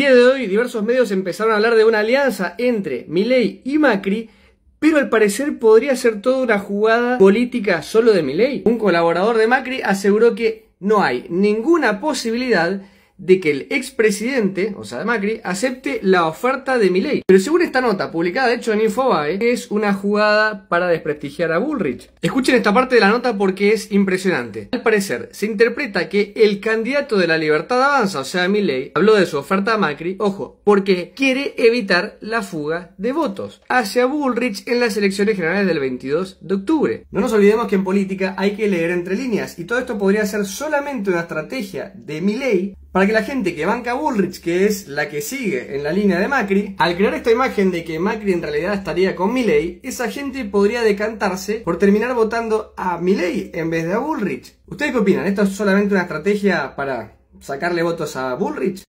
día de hoy diversos medios empezaron a hablar de una alianza entre Milei y Macri, pero al parecer podría ser toda una jugada política solo de Milei. Un colaborador de Macri aseguró que no hay ninguna posibilidad de que el expresidente, o sea, Macri, acepte la oferta de Milley. Pero según esta nota, publicada de hecho en Infobae, es una jugada para desprestigiar a Bullrich. Escuchen esta parte de la nota porque es impresionante. Al parecer, se interpreta que el candidato de la libertad avanza, o sea, Milley, habló de su oferta a Macri, ojo, porque quiere evitar la fuga de votos hacia Bullrich en las elecciones generales del 22 de octubre. No nos olvidemos que en política hay que leer entre líneas y todo esto podría ser solamente una estrategia de Milley para que la gente que banca Bullrich, que es la que sigue en la línea de Macri, al crear esta imagen de que Macri en realidad estaría con Milley, esa gente podría decantarse por terminar votando a Milley en vez de a Bullrich. ¿Ustedes qué opinan? ¿Esto es solamente una estrategia para sacarle votos a Bullrich?